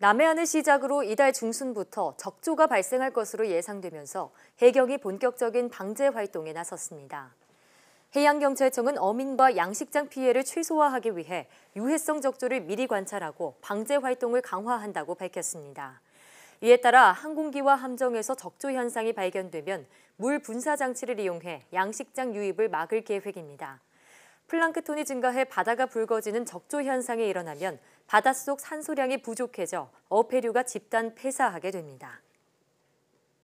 남해안을 시작으로 이달 중순부터 적조가 발생할 것으로 예상되면서 해경이 본격적인 방제 활동에 나섰습니다. 해양경찰청은 어민과 양식장 피해를 최소화하기 위해 유해성 적조를 미리 관찰하고 방제 활동을 강화한다고 밝혔습니다. 이에 따라 항공기와 함정에서 적조 현상이 발견되면 물 분사 장치를 이용해 양식장 유입을 막을 계획입니다. 플랑크톤이 증가해 바다가 붉어지는 적조 현상이 일어나면 바닷속 산소량이 부족해져 어패류가 집단 폐사하게 됩니다.